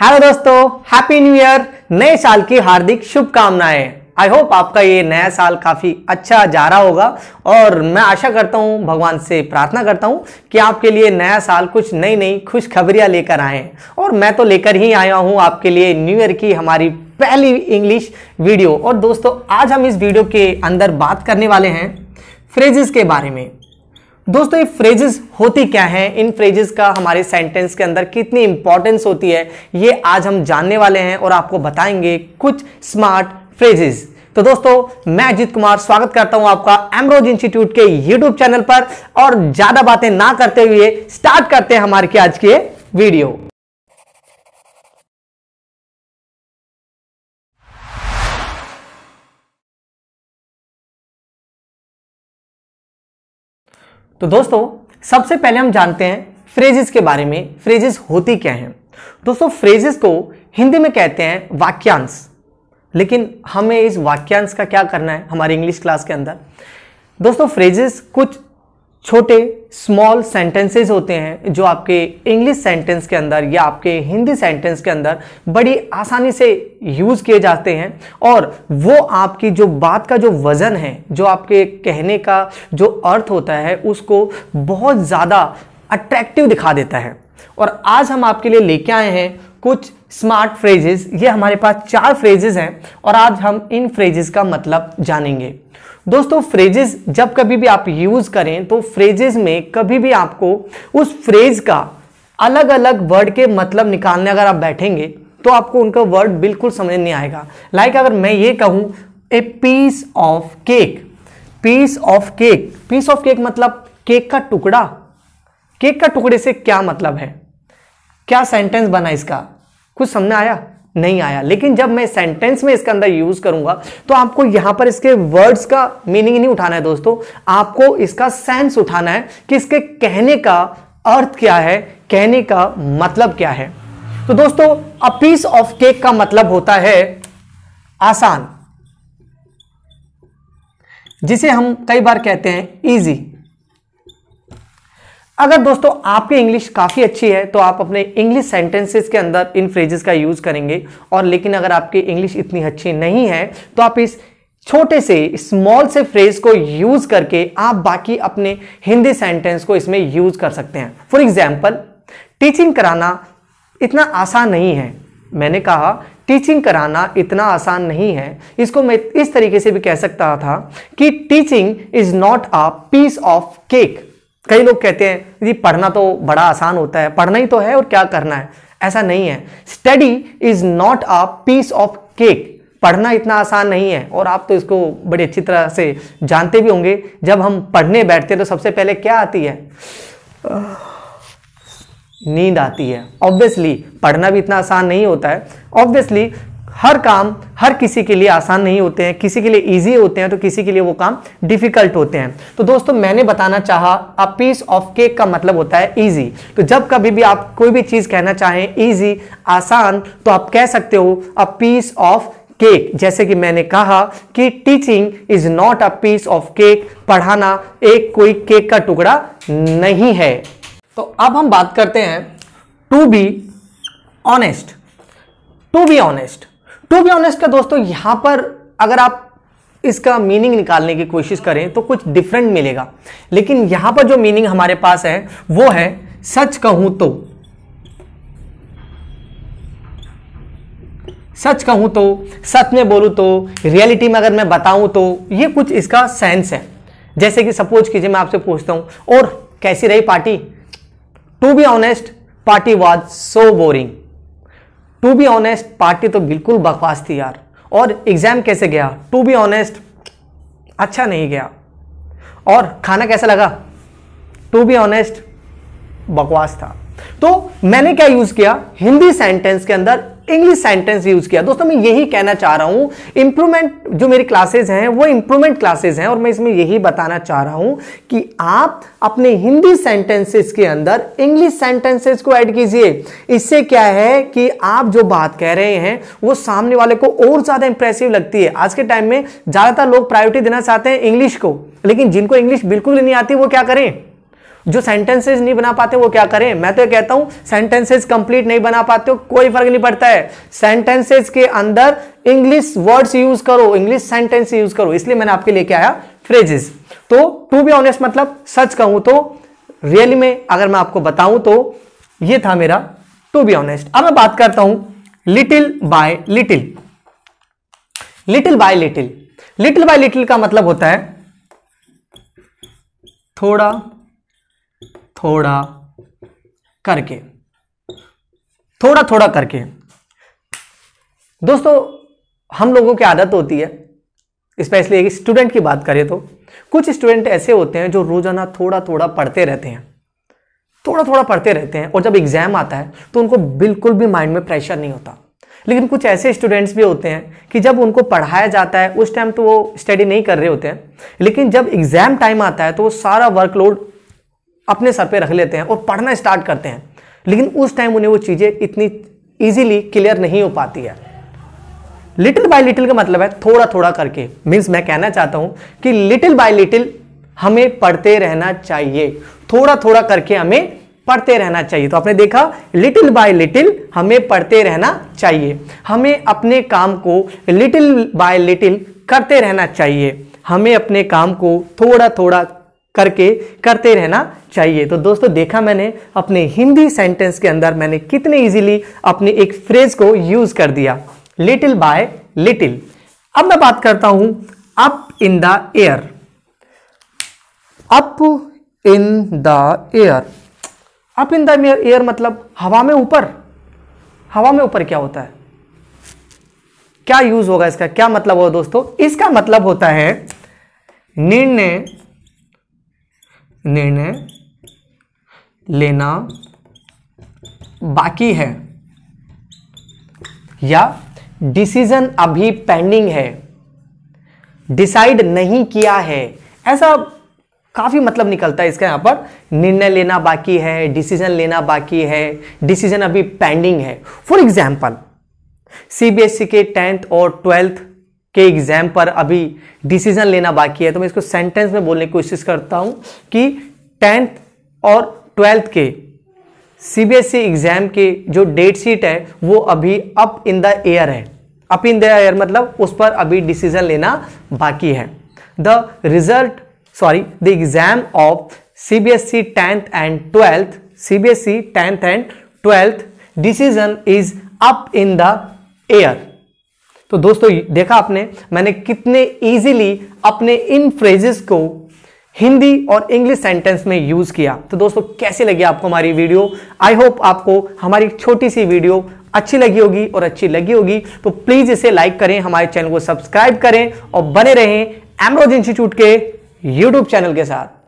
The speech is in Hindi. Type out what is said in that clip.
हेलो दोस्तों हैप्पी न्यू ईयर नए साल की हार्दिक शुभकामनाएं आई होप आपका ये नया साल काफ़ी अच्छा जा रहा होगा और मैं आशा करता हूँ भगवान से प्रार्थना करता हूँ कि आपके लिए नया साल कुछ नई नई खुशखबरियाँ लेकर आए और मैं तो लेकर ही आया हूँ आपके लिए न्यू ईयर की हमारी पहली इंग्लिश वीडियो और दोस्तों आज हम इस वीडियो के अंदर बात करने वाले हैं फ्रेजेस के बारे में दोस्तों ये फ्रेजेस होती क्या हैं इन फ्रेजेस का हमारे सेंटेंस के अंदर कितनी इंपॉर्टेंस होती है ये आज हम जानने वाले हैं और आपको बताएंगे कुछ स्मार्ट फ्रेजेस तो दोस्तों मैं अजीत कुमार स्वागत करता हूं आपका एमरोज इंस्टीट्यूट के यूट्यूब चैनल पर और ज्यादा बातें ना करते हुए स्टार्ट करते हैं हमारे की आज की वीडियो तो दोस्तों सबसे पहले हम जानते हैं फ्रेजेस के बारे में फ्रेजेस होती क्या हैं दोस्तों फ्रेजेस को हिंदी में कहते हैं वाक्यांश लेकिन हमें इस वाक्यांश का क्या करना है हमारी इंग्लिश क्लास के अंदर दोस्तों फ्रेजेस कुछ छोटे स्मॉल सेंटेंसेस होते हैं जो आपके इंग्लिश सेंटेंस के अंदर या आपके हिंदी सेंटेंस के अंदर बड़ी आसानी से यूज किए जाते हैं और वो आपकी जो बात का जो वज़न है जो आपके कहने का जो अर्थ होता है उसको बहुत ज़्यादा अट्रैक्टिव दिखा देता है और आज हम आपके लिए लेके आए हैं कुछ स्मार्ट फ्रेजेस ये हमारे पास चार फ्रेजेस हैं और आज हम इन फ्रेजेस का मतलब जानेंगे दोस्तों फ्रेजेस जब कभी भी आप यूज करें तो फ्रेजेस में कभी भी आपको उस फ्रेज का अलग अलग वर्ड के मतलब निकालने अगर आप बैठेंगे तो आपको उनका वर्ड बिल्कुल समझ नहीं आएगा लाइक like अगर मैं ये कहूँ a piece of cake piece of cake piece of cake मतलब केक का टुकड़ा केक का टुकड़े से क्या मतलब है क्या सेंटेंस बना इसका कुछ समझ आया नहीं आया लेकिन जब मैं सेंटेंस में इसके अंदर यूज करूंगा तो आपको यहां पर इसके वर्ड्स का मीनिंग नहीं उठाना है दोस्तों आपको इसका सेंस उठाना है कि इसके कहने का अर्थ क्या है कहने का मतलब क्या है तो दोस्तों अ पीस ऑफ केक का मतलब होता है आसान जिसे हम कई बार कहते हैं इजी अगर दोस्तों आपकी इंग्लिश काफ़ी अच्छी है तो आप अपने इंग्लिश सेंटेंसेस के अंदर इन फ्रेजेस का यूज़ करेंगे और लेकिन अगर आपकी इंग्लिश इतनी अच्छी नहीं है तो आप इस छोटे से स्मॉल से फ्रेज को यूज़ करके आप बाकी अपने हिंदी सेंटेंस को इसमें यूज़ कर सकते हैं फॉर एग्जाम्पल टीचिंग कराना इतना आसान नहीं है मैंने कहा टीचिंग कराना इतना आसान नहीं है इसको मैं इस तरीके से भी कह सकता था कि teaching is not a piece of cake कई लोग कहते हैं जी पढ़ना तो बड़ा आसान होता है पढ़ना ही तो है और क्या करना है ऐसा नहीं है study is not a piece of cake पढ़ना इतना आसान नहीं है और आप तो इसको बड़ी अच्छी तरह से जानते भी होंगे जब हम पढ़ने बैठते हैं तो सबसे पहले क्या आती है नींद आती है ऑब्वियसली पढ़ना भी इतना आसान नहीं होता है ऑब्वियसली हर काम हर किसी के लिए आसान नहीं होते हैं किसी के लिए ईजी होते हैं तो किसी के लिए वो काम डिफिकल्ट होते हैं तो दोस्तों मैंने बताना चाहा अ पीस ऑफ केक का मतलब होता है ईजी तो जब कभी भी आप कोई भी चीज़ कहना चाहें ईजी आसान तो आप कह सकते हो अ पीस ऑफ केक जैसे कि मैंने कहा कि teaching is not a piece of cake पढ़ाना एक कोई केक का टुकड़ा नहीं है तो अब हम बात करते हैं to be honest to be honest to be honest का दोस्तों यहां पर अगर आप इसका मीनिंग निकालने की कोशिश करें तो कुछ डिफरेंट मिलेगा लेकिन यहां पर जो मीनिंग हमारे पास है वो है सच कहूं तो सच कहूं तो सच में बोलूं तो रियलिटी में अगर मैं बताऊं तो ये कुछ इसका सेंस है जैसे कि सपोज कीजिए मैं आपसे पूछता हूं और कैसी रही party to be honest party was so boring to be honest party तो बिल्कुल बकवास थी यार और एग्ज़ाम कैसे गया टू बी ऑनेस्ट अच्छा नहीं गया और खाना कैसा लगा टू बी ऑनेस्ट बकवास था तो मैंने क्या यूज़ किया हिंदी सेंटेंस के अंदर इंग्लिश सेंटेंस यूज किया दोस्तों मैं यही कहना चाह रहा हूं इंप्रूवमेंट जो मेरी क्लासेज हैं वो इंप्रूवमेंट क्लासेज हैं और मैं इसमें यही बताना चाह रहा हूं कि आप अपने हिंदी सेंटेंसेस के अंदर इंग्लिश सेंटेंसेस को ऐड कीजिए इससे क्या है कि आप जो बात कह रहे हैं वो सामने वाले को और ज्यादा इंप्रेसिव लगती है आज के टाइम में ज्यादातर लोग प्रायोरिटी देना चाहते हैं इंग्लिश को लेकिन जिनको इंग्लिश बिल्कुल नहीं आती वो क्या करें जो सेंटेंसेज नहीं बना पाते वो क्या करें मैं तो कहता हूं सेंटेंसेज कंप्लीट नहीं बना पाते हो कोई फर्क नहीं पड़ता है सेंटेंसेज के अंदर इंग्लिश वर्ड्स यूज करो इंग्लिश सेंटेंस यूज करो इसलिए मैंने आपके लेके आया फ्रेजेस तो टू बी ऑनेस्ट मतलब सच कहूं तो रियली में अगर मैं आपको बताऊं तो ये था मेरा टू बी ऑनेस्ट अब मैं बात करता हूं little by little little by little little by little का मतलब होता है थोड़ा थोड़ा करके थोड़ा थोड़ा करके दोस्तों हम लोगों की आदत होती है स्पेशली एक स्टूडेंट की बात करें तो कुछ स्टूडेंट ऐसे होते हैं जो रोजाना थोड़ा थोड़ा पढ़ते रहते हैं थोड़ा थोड़ा पढ़ते रहते हैं और जब एग्जाम आता है तो उनको बिल्कुल भी माइंड में प्रेशर नहीं होता लेकिन कुछ ऐसे स्टूडेंट्स भी होते हैं कि जब उनको पढ़ाया जाता है उस टाइम तो वो स्टडी नहीं कर रहे होते हैं लेकिन जब एग्जाम टाइम आता है तो वो सारा वर्कलोड अपने सर पे रख लेते हैं और पढ़ना स्टार्ट करते हैं लेकिन उस टाइम उन्हें वो चीज़ें इतनी ईजिली क्लियर नहीं हो पाती है लिटिल बाय लिटिल का मतलब है थोड़ा थोड़ा करके मीन्स मैं कहना चाहता हूँ कि लिटिल बाय लिटिल हमें पढ़ते रहना चाहिए थोड़ा थोड़ा करके हमें पढ़ते रहना चाहिए तो आपने देखा लिटिल बाय लिटिल हमें पढ़ते रहना चाहिए हमें अपने काम को लिटिल बाय लिटिल करते रहना चाहिए हमें अपने काम को थोड़ा थोड़ा करके करते रहना चाहिए तो दोस्तों देखा मैंने अपने हिंदी सेंटेंस के अंदर मैंने कितने इजीली अपने एक फ्रेज को यूज कर दिया लिटिल बाय लिटिल अब मैं बात करता हूं up in the air up in the air up in the air मतलब हवा में ऊपर हवा में ऊपर क्या होता है क्या यूज होगा इसका क्या मतलब होगा दोस्तों इसका मतलब होता है निर्णय निर्णय लेना बाकी है या डिसीजन अभी पेंडिंग है डिसाइड नहीं किया है ऐसा काफ़ी मतलब निकलता है इसका यहां पर निर्णय लेना बाकी है डिसीजन लेना बाकी है डिसीजन अभी पेंडिंग है फॉर एग्जाम्पल सीबीएसई के टेंथ और ट्वेल्थ के एग्ज़ाम पर अभी डिसीजन लेना बाकी है तो मैं इसको सेंटेंस में बोलने की कोशिश करता हूँ कि टेंथ और ट्वेल्थ के सीबीएसई e एग्ज़ाम के जो डेट शीट है वो अभी अप इन द एयर है अप इन द एयर मतलब उस पर अभी डिसीजन लेना बाकी है the result sorry the exam of C B S E tenth and twelfth C B S E tenth and twelfth decision is up in the air तो दोस्तों देखा आपने मैंने कितने इजीली अपने इन फ्रेजेस को हिंदी और इंग्लिश सेंटेंस में यूज किया तो दोस्तों कैसी लगी आपको हमारी वीडियो आई होप आपको हमारी छोटी सी वीडियो अच्छी लगी होगी और अच्छी लगी होगी तो प्लीज इसे लाइक करें हमारे चैनल को सब्सक्राइब करें और बने रहें एमरोज इंस्टीट्यूट के यूट्यूब चैनल के साथ